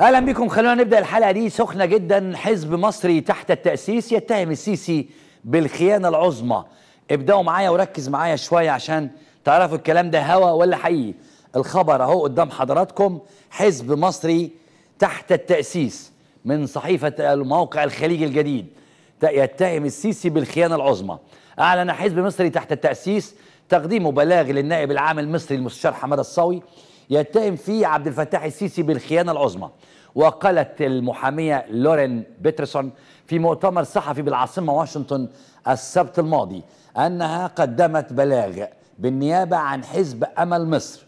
اهلا بكم خلونا نبدا الحلقه دي سخنه جدا حزب مصري تحت التاسيس يتهم السيسي بالخيانه العظمى ابداوا معايا وركز معايا شويه عشان تعرفوا الكلام ده هوا ولا حقيقي الخبر اهو قدام حضراتكم حزب مصري تحت التاسيس من صحيفه الموقع الخليج الجديد يتهم السيسي بالخيانه العظمى اعلن حزب مصري تحت التاسيس تقديم بلاغ للنائب العام المصري المستشار حماده الصاوي يتهم فيه عبد الفتاح السيسي بالخيانه العظمى وقالت المحاميه لورين بيترسون في مؤتمر صحفي بالعاصمه واشنطن السبت الماضي انها قدمت بلاغ بالنيابه عن حزب امل مصر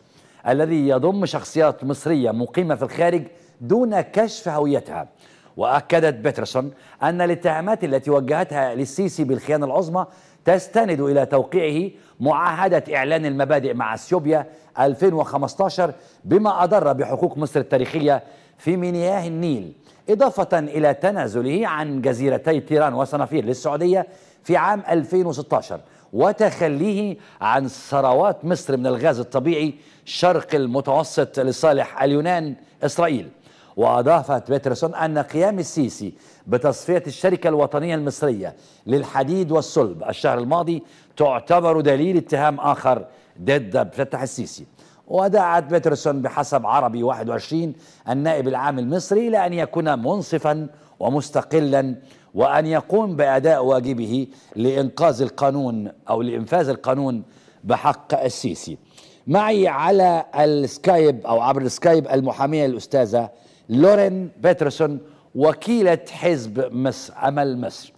الذي يضم شخصيات مصريه مقيمه في الخارج دون كشف هويتها واكدت بيترسون ان الاتهامات التي وجهتها للسيسي بالخيانه العظمى تستند الى توقيعه معاهدة إعلان المبادئ مع أثيوبيا 2015 بما أضر بحقوق مصر التاريخية في مينياه النيل إضافة إلى تنازله عن جزيرتي تيران وصنافير للسعودية في عام 2016 وتخليه عن ثروات مصر من الغاز الطبيعي شرق المتوسط لصالح اليونان إسرائيل وأضافت بيترسون أن قيام السيسي بتصفية الشركة الوطنية المصرية للحديد والصلب الشهر الماضي تعتبر دليل اتهام آخر ضد فتح السيسي ودعت بيترسون بحسب عربي 21 النائب العام المصري إلى أن يكون منصفا ومستقلا وأن يقوم بأداء واجبه لإنقاذ القانون أو لإنفاذ القانون بحق السيسي معي على السكايب أو عبر السكايب المحامية الأستاذة لورين بيترسون وكيلة حزب مصر أمل مصر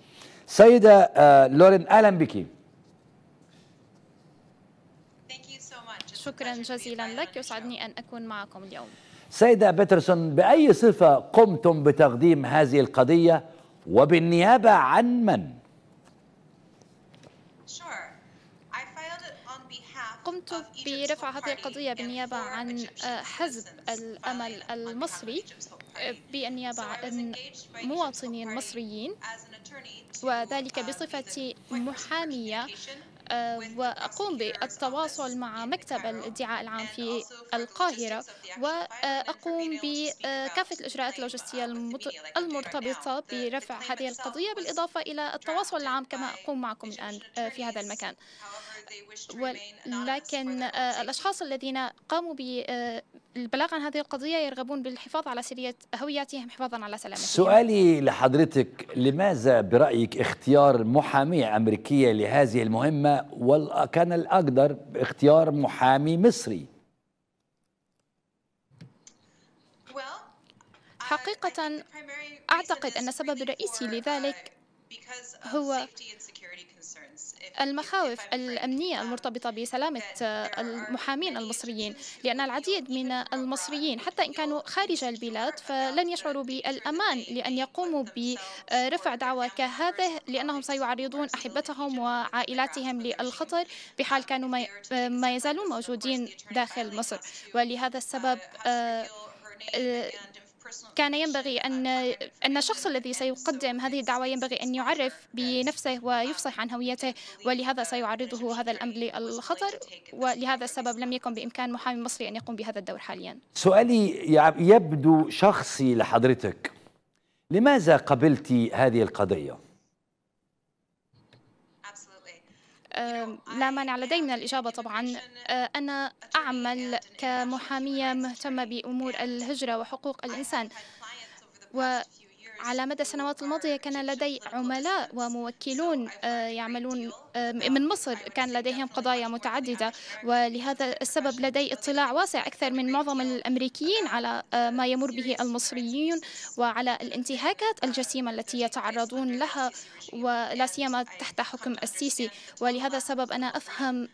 سيدة آه، لورين أهلا بك شكرا جزيلا لك يسعدني أن أكون معكم اليوم سيدة بيترسون بأي صفة قمتم بتقديم هذه القضية وبالنيابة عن من؟ كنت برفع هذه القضية بالنيابة عن آه، حزب الأمل المصري آه، بالنيابة عن مواطنين مصريين وذلك بصفتي محامية آه، وأقوم بالتواصل مع مكتب الادعاء العام في القاهرة وأقوم بكافة الإجراءات اللوجستية المرتبطة برفع هذه القضية بالإضافة إلى التواصل العام كما أقوم معكم الآن آه، في هذا المكان ولكن آه، الأشخاص الذين قاموا ب البلاغ عن هذه القضية يرغبون بالحفاظ على سرية هوياتهم حفاظا على سلامتهم سؤالي لحضرتك لماذا برأيك اختيار محامية أمريكية لهذه المهمة وكان الأقدر اختيار محامي مصري حقيقة أعتقد أن السبب الرئيسي لذلك هو المخاوف الأمنية المرتبطة بسلامة آه، المحامين المصريين لأن العديد من المصريين حتى إن كانوا خارج البلاد فلن يشعروا بالأمان لأن يقوموا برفع دعوى كهذه لأنهم سيعرضون أحبتهم وعائلاتهم للخطر بحال كانوا ما يزالون موجودين داخل مصر ولهذا السبب آه، كان ينبغي أن أن الشخص الذي سيقدم هذه الدعوة ينبغي أن يعرف بنفسه ويفصح عن هويته ولهذا سيعرضه هذا الأمر للخطر ولهذا السبب لم يكن بإمكان محامي مصري أن يقوم بهذا الدور حاليا سؤالي يبدو شخصي لحضرتك لماذا قبلت هذه القضية؟ آه، لا مانع لدي من الإجابة طبعا آه، أنا أعمل كمحامية مهتمة بأمور الهجرة وحقوق الإنسان و على مدى السنوات الماضية كان لدي عملاء وموكلون آه، يعملون آه، من مصر كان لديهم قضايا متعددة ولهذا السبب لدي اطلاع واسع أكثر من معظم الأمريكيين على آه، ما يمر به المصريين وعلى الانتهاكات الجسيمة التي يتعرضون لها ولا سيما تحت حكم السيسي ولهذا السبب أنا أفهم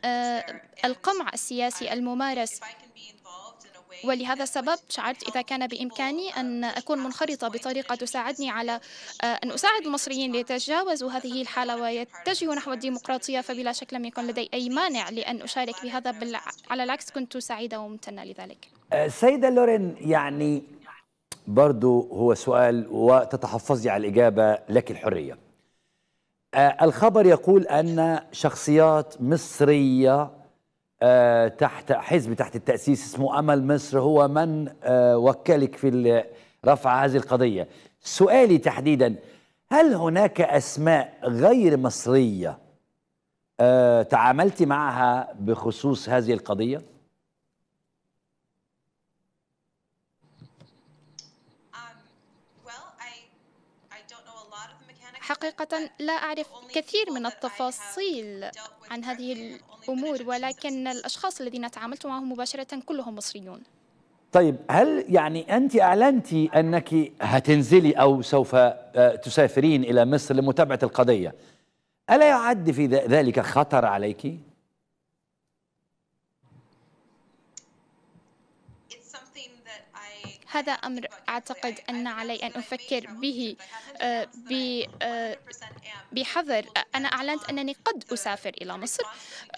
القمع السياسي الممارس ولهذا السبب شعرت إذا كان بإمكاني أن أكون منخرطة بطريقة تساعدني على آه، أن أساعد المصريين ليتجاوزوا هذه الحالة ويتجهوا نحو الديمقراطية فبلا شك لم يكن لدي أي مانع لأن أشارك بهذا بل على العكس كنت سعيدة وممتنة لذلك السيدة آه، لورين يعني برضو هو سؤال وتتحفظي على الإجابة لك الحرية آه، الخبر يقول أن شخصيات مصرية آه، تحت حزب تحت التأسيس اسمه أمل مصر هو من آه، وكلك في رفع هذه القضية سؤالي تحديدا هل هناك أسماء غير مصرية آه، تعاملت معها بخصوص هذه القضية؟ حقيقة لا أعرف كثير من التفاصيل عن هذه الأمور ولكن الأشخاص الذين تعاملت معهم مباشرة كلهم مصريون طيب هل يعني أنت أعلنتي أنك هتنزلي أو سوف آه، تسافرين إلى مصر لمتابعة القضية ألا يعد في ذلك خطر عليك؟ هذا أمر أعتقد أن علي أن أفكر به آه، آه، بحذر أنا أعلنت أنني قد أسافر إلى مصر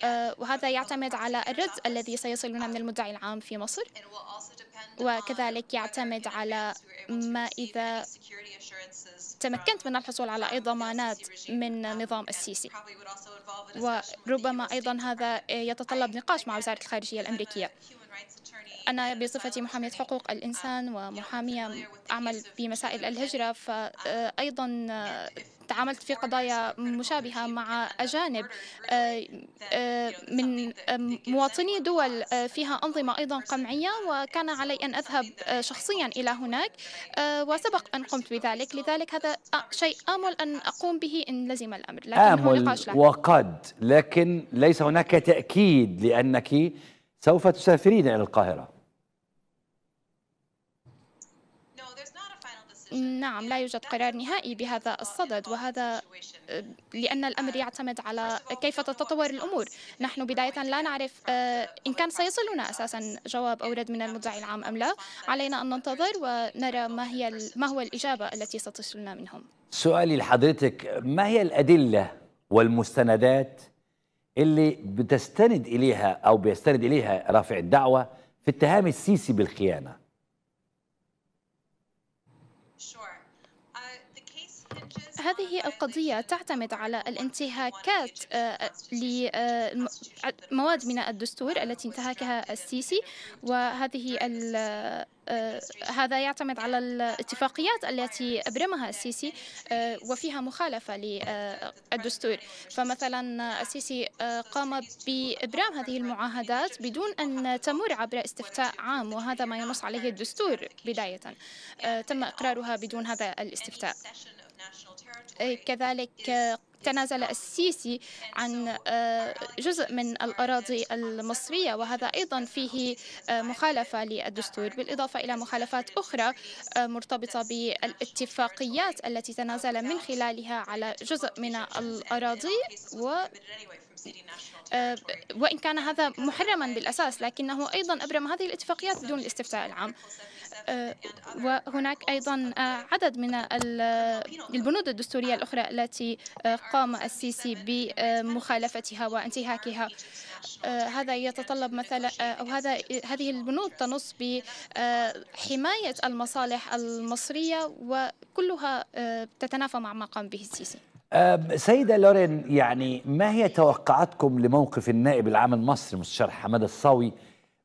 آه، وهذا يعتمد على الرد الذي سيصلنا من المدعي العام في مصر وكذلك يعتمد على ما إذا تمكنت من الحصول على أي ضمانات من نظام السيسي وربما أيضا هذا يتطلب نقاش مع وزارة الخارجية الأمريكية أنا بصفتي محامية حقوق الإنسان ومحامية أعمل بمسائل الهجرة فأيضا تعاملت في قضايا مشابهة مع أجانب من مواطني دول فيها أنظمة أيضا قمعية وكان علي أن أذهب شخصيا إلى هناك وسبق أن قمت بذلك لذلك هذا شيء آمل أن أقوم به إن لزم الأمر لكن آمل وقد لكن ليس هناك تأكيد لأنك سوف تسافرين إلى القاهرة نعم لا يوجد قرار نهائي بهذا الصدد وهذا آه، لأن الأمر يعتمد على كيف تتطور الأمور نحن بداية لا نعرف آه، إن كان سيصلنا أساسا جواب أو رد من المدعي العام أم لا علينا أن ننتظر ونرى ما, هي ما هو الإجابة التي ستصلنا منهم سؤالي لحضرتك ما هي الأدلة والمستندات اللي بتستند إليها أو بيستند إليها رافع الدعوة في اتهام السيسي بالخيانة هذه القضية تعتمد على الانتهاكات آه، آه، لمواد من الدستور التي انتهكها السيسي وهذه آه، هذا يعتمد على الاتفاقيات التي أبرمها السيسي وفيها مخالفة للدستور فمثلا السيسي قام بإبرام هذه المعاهدات بدون أن تمر عبر استفتاء عام وهذا ما ينص عليه الدستور بداية تم إقرارها بدون هذا الاستفتاء إيه، كذلك آه، تنازل السيسي عن آه، جزء من الأراضي المصرية وهذا أيضا فيه آه، مخالفة للدستور بالإضافة إلى مخالفات أخرى مرتبطة بالاتفاقيات التي تنازل من خلالها على جزء من الأراضي و وإن كان هذا محرما بالأساس لكنه أيضا أبرم هذه الاتفاقيات بدون الاستفتاء العام آه، وهناك أيضا آه، عدد من البنود الدستورية الأخرى التي آه، قام السيسي بمخالفتها وانتهاكها هذا يتطلب مثلا أو هذا هذه البنود تنص بحماية المصالح المصرية وكلها تتنافى مع ما قام به السيسي سيدة لورين يعني ما هي توقعاتكم لموقف النائب العام المصري مستشار حمد الصاوي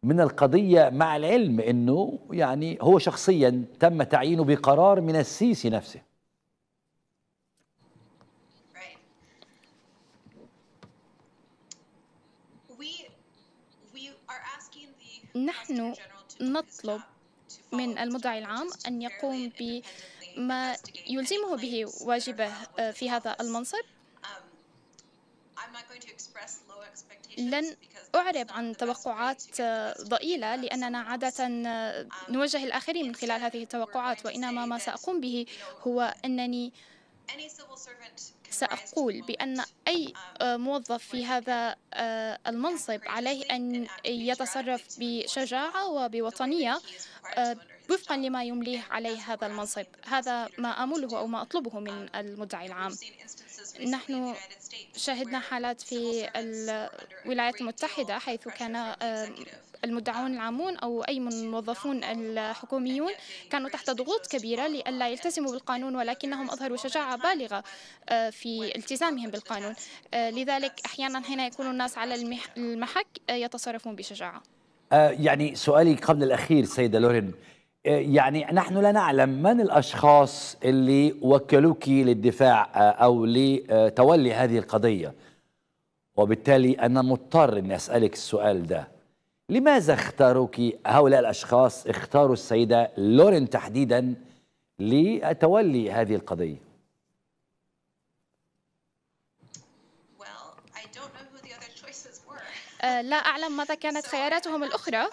من القضية مع العلم أنه يعني هو شخصيا تم تعيينه بقرار من السيسي نفسه نحن نطلب من المدعي العام أن يقوم بما يلزمه به واجبه في هذا المنصب um, لن أعرب عن توقعات آه، ضئيلة لأننا عادة آه، نوجه الآخرين من خلال هذه التوقعات وإنما ما سأقوم به هو أنني سأقول بأن أي آه، موظف في هذا المنصب عليه أن يتصرف بشجاعة وبوطنية وفقا لما يمليه عليه هذا المنصب هذا ما أمله أو ما أطلبه من المدعي العام نحن شهدنا حالات في الولايات المتحدة حيث كان آه، المدعون العامون أو أي من الموظفون الحكوميون كانوا تحت ضغوط كبيرة لئلا يلتزموا بالقانون ولكنهم أظهروا شجاعة بالغة آه، في التزامهم بالقانون آه، لذلك أحيانا حين يكون الناس على المحك يتصرفون بشجاعة يعني سؤالي قبل الأخير سيدة لورين يعني نحن لا نعلم من الاشخاص اللي وكلوك للدفاع آه، او لتولي هذه القضيه وبالتالي انا مضطر أن اسالك السؤال ده لماذا اختاروك هؤلاء الاشخاص اختاروا السيده لورين تحديدا لتولي هذه القضيه آه، لا أعلم ماذا كانت خياراتهم الأخرى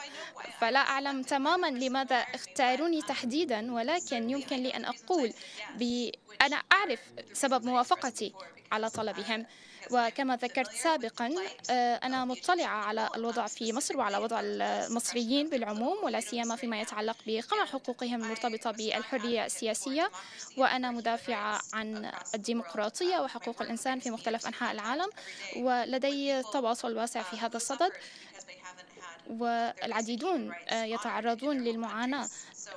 فلا أعلم تماما لماذا اختاروني تحديدا ولكن يمكن لي أن أقول ب... أنا أعرف سبب موافقتي على طلبهم وكما ذكرت سابقا آه، أنا مطلعة على الوضع في مصر وعلى وضع المصريين بالعموم ولا سيما فيما يتعلق بقمع حقوقهم المرتبطة بالحرية السياسية وأنا مدافعة عن الديمقراطية وحقوق الإنسان في مختلف أنحاء العالم ولدي تواصل واسع في هذا الصدد والعديدون آه، يتعرضون للمعاناة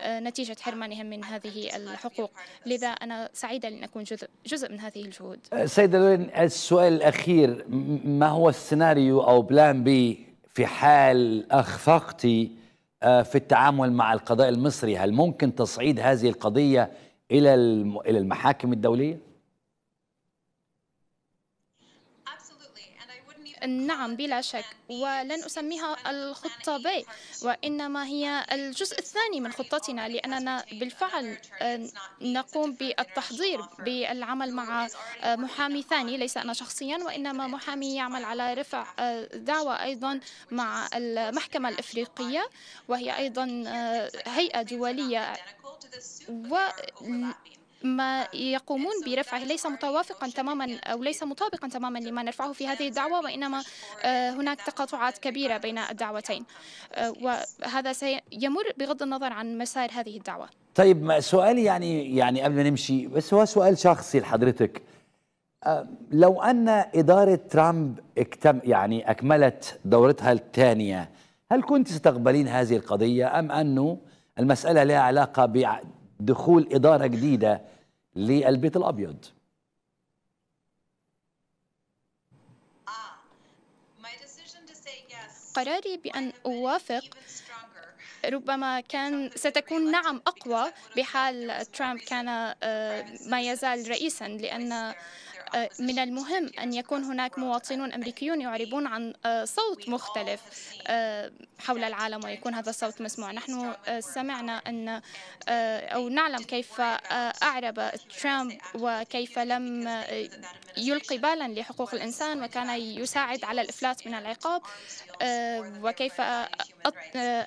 آه، نتيجة حرمانهم من هذه الحقوق لذا أنا سعيدة لأن أكون جزء, جزء من هذه الجهود آه، سيدة لورين السؤال الأخير ما هو السيناريو أو بلان بي في حال أخفقتي في التعامل مع القضاء المصري هل ممكن تصعيد هذه القضية إلى المحاكم الدولية؟ نعم بلا شك ولن أسميها الخطة ب وإنما هي الجزء الثاني من خطتنا لأننا بالفعل آه، نقوم بالتحضير بالعمل مع آه، محامي ثاني ليس أنا شخصيا وإنما محامي يعمل على رفع آه، دعوة أيضا مع المحكمة الإفريقية وهي أيضا هيئة دولية و ما يقومون برفعه ليس متوافقا تماما أو ليس مطابقا تماما لما نرفعه في هذه الدعوة وإنما آه، هناك تقاطعات كبيرة بين الدعوتين آه، وهذا سيمر بغض النظر عن مسار هذه الدعوة طيب سؤالي يعني يعني قبل ما نمشي بس هو سؤال شخصي لحضرتك آه، لو أن إدارة ترامب اكتم يعني أكملت دورتها الثانية هل كنت ستقبلين هذه القضية أم أنه المسألة لها علاقة دخول إدارة جديدة للبيت الأبيض قراري بأن أوافق ربما كان ستكون نعم أقوى بحال ترامب كان آه، ما يزال رئيسا لأن من المهم أن يكون هناك مواطنون أمريكيون يعربون عن آه، صوت مختلف آه، حول العالم ويكون هذا الصوت مسموع نحن آه، سمعنا أن أو نعلم كيف أعرب ترامب وكيف لم يلقي بالا لحقوق الإنسان وكان يساعد على الإفلات من العقاب وكيف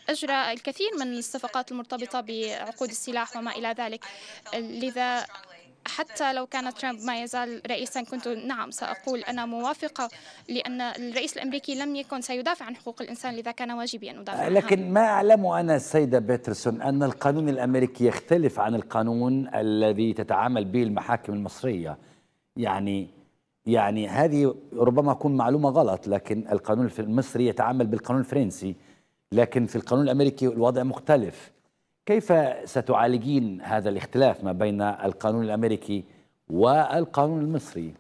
أجرى الكثير من الصفقات المرتبطة بعقود السلاح وما إلى ذلك لذا حتى لو كان ترامب ما يزال رئيسا كنت نعم سأقول أنا موافقة لأن الرئيس الأمريكي لم يكن سيدافع عن حقوق الإنسان لذا كان واجبي أن أدافع لكن ما أعلم أنا السيدة بيترسون أن القانون الأمريكي يختلف عن القانون الذي تتعامل به المحاكم المصرية يعني يعني هذه ربما تكون معلومة غلط لكن القانون المصري يتعامل بالقانون الفرنسي لكن في القانون الأمريكي الوضع مختلف كيف ستعالجين هذا الاختلاف ما بين القانون الامريكي والقانون المصري؟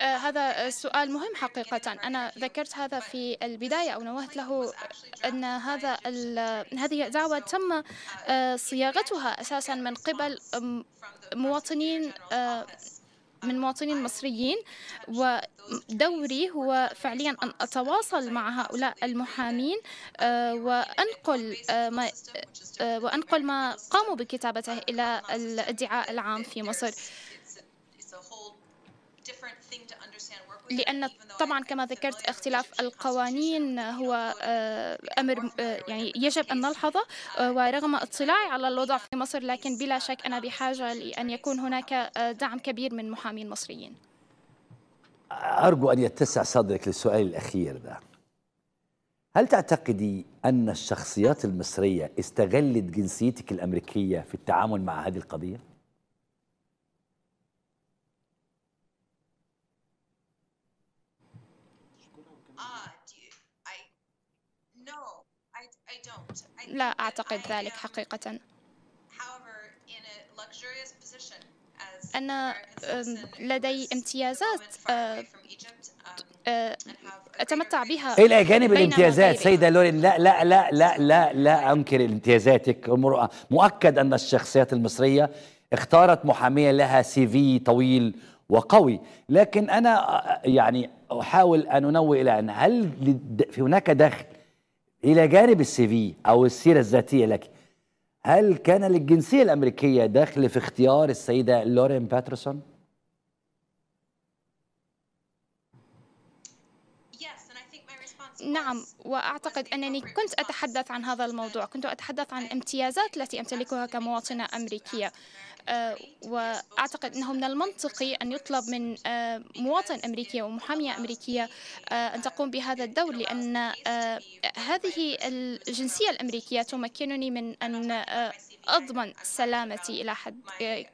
آه، هذا سؤال مهم حقيقة أنا ذكرت هذا في البداية أو نوهت له أن هذا هذه الدعوة تم uh, آه، صياغتها أساسا من قبل مواطنين من مواطنين و ودوري هو فعليا أن أتواصل مع هؤلاء المحامين آه، وأنقل آه، ما آه، وأنقل ما قاموا بكتابته إلى الادعاء العام في مصر. لأن طبعا كما ذكرت اختلاف القوانين هو آه، أمر آه، يعني يجب أن نلحظه آه، ورغم اطلاعي على الوضع في مصر لكن بلا شك أنا بحاجة لأن يكون هناك دعم كبير من محامين مصريين أرجو أن يتسع صدرك للسؤال الأخير ده هل تعتقدي أن الشخصيات المصرية استغلت جنسيتك الأمريكية في التعامل مع هذه القضية؟ لا أعتقد ذلك حقيقة أنا لدي امتيازات um, أتمتع بها الأجانب الامتيازات سيدة لورين لا لا لا لا لا لا أنكر امتيازاتك مؤكد أن الشخصيات المصرية اختارت محامية لها سي في طويل وقوي لكن أنا يعني أحاول أن أنوه إلى أن هل في هناك دخل الى جانب السي في او السيره الذاتيه لك هل كان للجنسيه الامريكيه دخل في اختيار السيده لورين باترسون نعم وأعتقد أنني كنت أتحدث عن هذا الموضوع كنت أتحدث عن الامتيازات التي أمتلكها كمواطنة أمريكية آه، وأعتقد أنه من المنطقي أن يطلب من آه، مواطن أمريكي ومحامية أمريكية آه، أن تقوم بهذا الدور لأن هذه الجنسية الأمريكية تمكنني من أن أضمن سلامتي إلى حد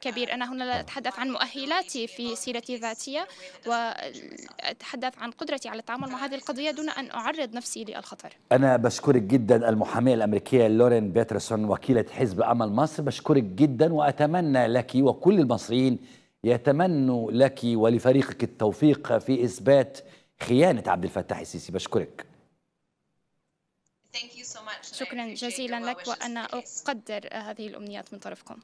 كبير أنا هنا لا أتحدث عن مؤهلاتي في سيرتي الذاتية وأتحدث عن قدرتي على التعامل مع هذه القضية دون أن أعرض نفسي للخطر أنا بشكرك جدا المحامية الأمريكية لورين بيترسون وكيلة حزب أمل مصر بشكرك جدا وأتمنى لك وكل المصريين يتمنوا لك ولفريقك التوفيق في إثبات خيانة عبد الفتاح السيسي بشكرك شكرا جزيلا لك وأنا أقدر هذه الأمنيات من طرفكم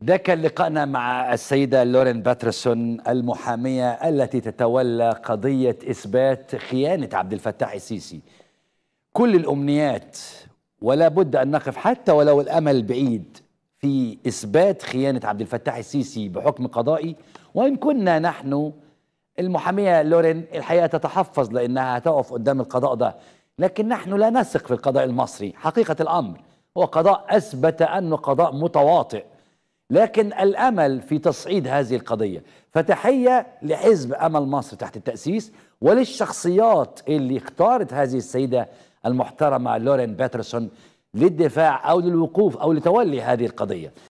ده كان لقائنا مع السيدة لورين باترسون المحامية التي تتولى قضية إثبات خيانة عبد الفتاح السيسي كل الأمنيات ولا بد أن نقف حتى ولو الأمل بعيد في إثبات خيانة عبد الفتاح السيسي بحكم قضائي وإن كنا نحن المحامية لورين الحقيقة تتحفظ لأنها هتقف قدام القضاء ده لكن نحن لا نثق في القضاء المصري حقيقة الأمر هو قضاء أثبت أنه قضاء متواطئ لكن الأمل في تصعيد هذه القضية فتحية لحزب أمل مصر تحت التأسيس وللشخصيات اللي اختارت هذه السيدة المحترمة لورين باترسون للدفاع أو للوقوف أو لتولي هذه القضية